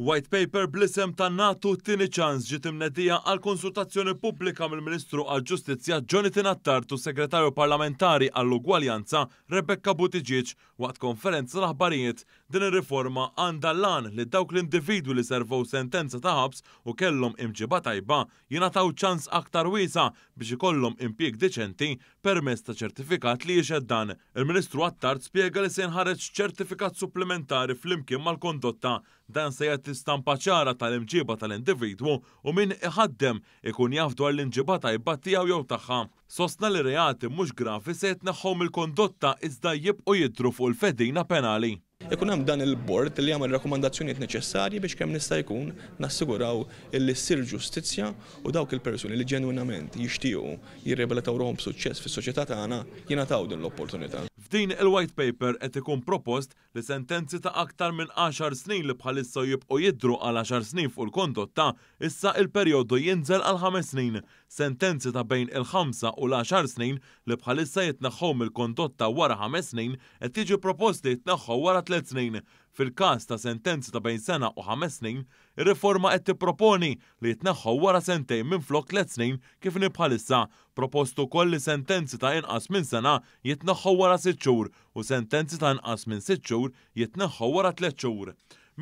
White paper blisem ta' natu tini ċans ġiet imnedija għal konsultazzjoni pubblika mill-Ministru għal Ġustizzja Jonathan Attartu, Segretarju Parlamentari għall ugwaljanza Rebecca Buttigieg waqt konferenza l-aħbarijiet din ir-riforma għandha an li dawk l-individwi li servow sentenza ta' ħabs u kellhom imġiba tajba jingħataw ċans aktar wiesa biex ikollhom impjieg deċenti permezz ta' ċertifikat li jixed dan. Il-Ministru Attart spjega li se jinħareġ ċertifikat supplementari flimkien mal-kondotta dan se jgħat istampa ċara tal-imġiba tal-individwu u minn iħaddem ikun jaf dwar l-imġiba tajba jew tagħha. Sostna li reati mhux grafi se jtneħħom il-kondotta iżda jibqu jidru fuq il-fedina penali. Ikun hemm dan il-bord li jagħmel rakkomandazzjonijiet neċessarji biex kemm nista' jkun nassiguraw illi ssir ġustizzja u dawk il-persuni li ġenwinament jixtiequ jirrebilataw ruhom b'suċċess fis-soċjetà tagħna jingħataw din l-opportunità. F'din il-white paper qed ikun propost li sentenzi ta' aktar minn 10 snin li bħalissa jibqgħu jidru għal 10 snin fuq il-kondotta, issa il-perjodu jinżel għal 5 snin. Sentenzi ta' bejn il-5 u l-10 snin li bħalissa jitnaħħu mill-kondotta wara 5 snin qed tiġi proposti jitnaħħu wara 3 snin. Fil-każ ta' sentenzi ta' bejn sena u 5 snin, ir-riforma qed tipproponi li jitnaħħu wara sentejn minn flok 3 snin kif nibħalissa. Propostu kolli sentenzi ta' inqas minn sena jitnaħħu wara 6 xhur u sentenzi ta' inqas minn 6 xhur xhur jitneħħu wara tliet xhur.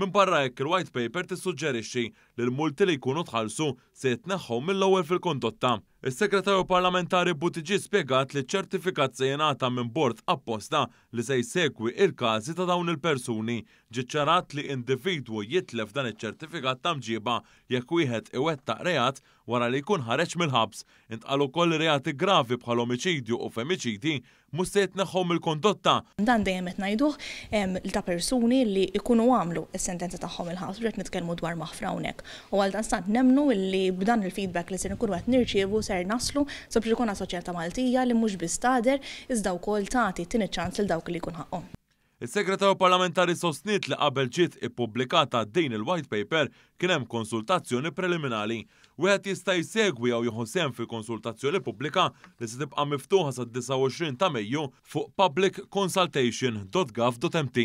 Minn barra hekk il-white paper tissuġġerixxi li l-multi li jkunu tħallsu se jitneħħu mill-ewwel fil-kondotta Is-Segretarju Parlamentari Butiġi spiegat li ċertifikat se jingħata minn bord apposta li se jsegwi il-każi ta' dawn il-persuni ġiċċarat li individwu jitlef dan iċ-ċertifikat ta' mġiba jekk wieħed iwettaq reat wara li jkun ħareġ mill-ħabs. Intqal ukoll reati gravi bħal omiċidju u femiċidi mhux se il-kondotta. Dan dejjem qed ngħiduh ta' persuni li jkunu għamlu is-sentenza tagħhom il-ħabs qed nitkellmu dwar maħfra hawnhekk. U għal dan stant nemnu li b'dan il-feedback li se nkunu qed nirċievu ser naslu sabiex kuna soċjetà Maltija li mhux biss izdaw iżda wkoll tagħti ċans il dawk li jkun ħaqhom. Is-segretarju parlamentari sostnit li qabel ġiet ippubblikata din il-white paper kien hemm konsultazzjoni preliminari. Wieħed jista' jsegwi jew jieħu fi konsultazzjoni pubblika li se tibqa' miftuħa sa 29 e ta' Mejju fuq publicconsultation.gov.mt.